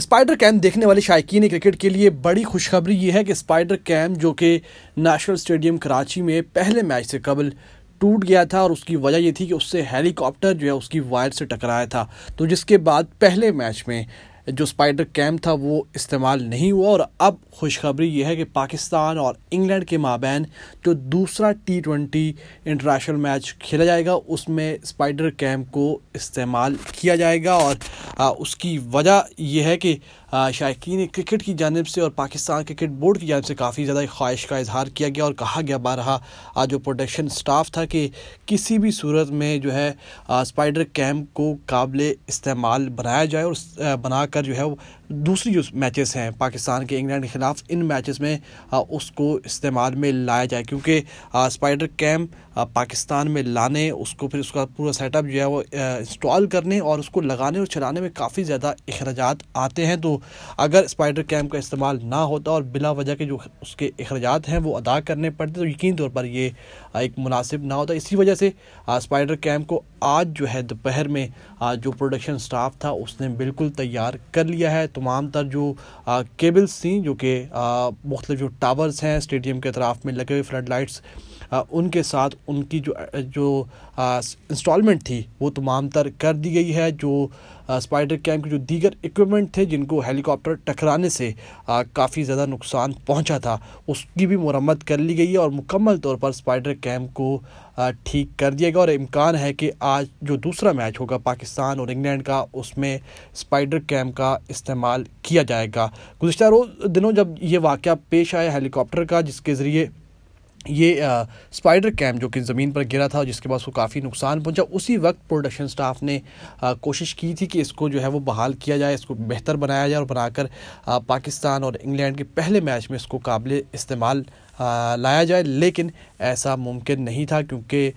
spider cam देखने वाले शायकीन cricket के लिए बड़ी खुशखबरी ये है कि स्पाइडर कैम जो कि नेशनल स्टेडियम कराची में पहले मैच से कबल टूट गया था और उसकी वजह ये थी कि उससे हेलीकॉप्टर जो है उसकी वायर से टकराया था तो जिसके बाद पहले मैच में जो स्पाइडर कैम था वो इस्तेमाल नहीं हुआ और अब खुशखबरी यह है कि पाकिस्तान और इंग्लैंड के माबैन जो दूसरा टी ट्वेंटी इंटरनेशनल मैच खेला जाएगा उसमें स्पाइडर कैम को इस्तेमाल किया जाएगा और उसकी वजह यह है कि शायकीन क्रिकेट की जानब से और पाकिस्तान क्रिकेट बोर्ड की जानब से काफ़ी ज़्यादा ख्वाहिश का इजहार किया गया और कहा गया बारहा आज जो प्रोडक्शन स्टाफ था कि किसी भी सूरत में जो है स्पाइडर कैम्प को काबिल इस्तेमाल बनाया जाए और बनाकर जो है दूसरी जो मैचेस हैं पाकिस्तान के इंग्लैंड के ख़िलाफ़ इन मैचेस में उसको इस्तेमाल में लाया जाए क्योंकि स्पाइडर कैम पाकिस्तान में लाने उसको फिर उसका पूरा सेटअप जो है वो इंस्टॉल करने और उसको लगाने और चलाने में काफ़ी ज़्यादा अखराज आते हैं तो अगर स्पाइडर कैम का इस्तेमाल ना होता और बिला वजह के जो उसके अखराज हैं वो अदा करने पड़ते तो यकीन तौर पर ये एक मुनासिब ना होता इसी वजह से स्पाइडर कैम को आज जो है दोपहर में जो प्रोडक्शन स्टाफ था उसने बिल्कुल तैयार कर लिया है तमाम तर जो केबल्स थी जो कि मुख्तलिफ जो टावर्स हैं स्टेडियम के अतराफ़ में लगे हुए फ्लड लाइट्स उनके साथ उनकी जो जो इंस्टॉलमेंट थी वो तमाम तर कर दी गई है जो स्पाइडर कैम के जो दीगर इक्विपमेंट थे जिनको हेलीकॉप्टर टकराने से काफ़ी ज़्यादा नुकसान पहुंचा था उसकी भी मरम्मत कर ली गई है और मुकम्मल तौर पर स्पाइडर कैम्प को ठीक कर दिया गया और इम्कान है कि आज जो दूसरा मैच होगा पाकिस्तान और इंग्लैंड का उसमें स्पाइडर कैम्प का इस्तेमाल किया जाएगा गुजशत रोज़ दिनों जब ये वाक़ पेश आया हेलीकॉप्टर का जिसके ज़रिए ये स्पाइडर कैम जो कि ज़मीन पर गिरा था जिसके बाद उसको काफ़ी नुकसान पहुंचा उसी वक्त प्रोडक्शन स्टाफ ने आ, कोशिश की थी कि इसको जो है वो बहाल किया जाए इसको बेहतर बनाया जाए और बनाकर पाकिस्तान और इंग्लैंड के पहले मैच में इसको काबिल इस्तेमाल लाया जाए लेकिन ऐसा मुमकिन नहीं था क्योंकि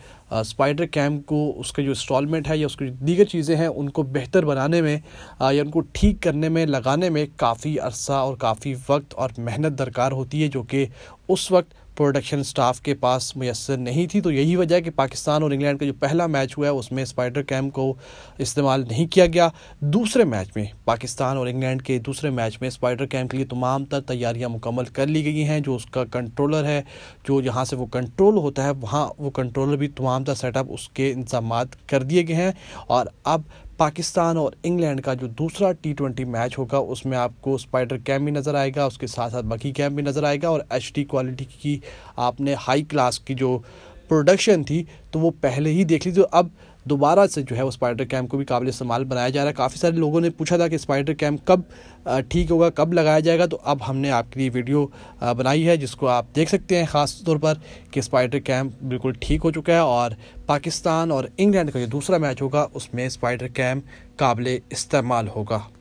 स्पाइडर कैम को उसका जो इंस्टॉलमेंट है या उसकी दीगर चीज़ें हैं उनको बेहतर बनाने में आ, या उनको ठीक करने में लगाने में काफ़ी अरसा और काफ़ी वक्त और मेहनत दरकार होती है जो कि उस वक्त प्रोडक्शन स्टाफ के पास मैसर नहीं थी तो यही वजह है कि पाकिस्तान और इंग्लैंड का जो पहला मैच हुआ है उसमें स्पाइडर कैम को इस्तेमाल नहीं किया गया दूसरे मैच में पाकिस्तान और इंग्लैंड के दूसरे मैच में स्पाइडर कैम के लिए तमाम तर तैयारियाँ मुकम्मल कर ली गई हैं जो उसका कंट्रोलर है जो यहाँ से वो कंट्रोल होता है वहाँ वो कंट्रोलर भी तमाम तर सेटअप उसके इंतजाम कर दिए गए हैं और अब पाकिस्तान और इंग्लैंड का जो दूसरा टी ट्वेंटी मैच होगा उसमें आपको स्पाइडर कैम भी नज़र आएगा उसके साथ साथ बकी कैम भी नज़र आएगा और एच क्वालिटी की आपने हाई क्लास की जो प्रोडक्शन थी तो वो पहले ही देख ली तो अब दोबारा से जो है वो स्पाइडर कैम्प को भी काबिल इस्तेमाल बनाया जा रहा है काफ़ी सारे लोगों ने पूछा था कि स्पाइडर कैम्प कब ठीक होगा कब लगाया जाएगा तो अब हमने आपके लिए वीडियो बनाई है जिसको आप देख सकते हैं ख़ास तौर पर कि स्पाइडर कैम्प बिल्कुल ठीक हो चुका है और पाकिस्तान और इंग्लैंड का जो दूसरा मैच होगा उसमें स्पाइडर कैम्प काबिल इस्तेमाल होगा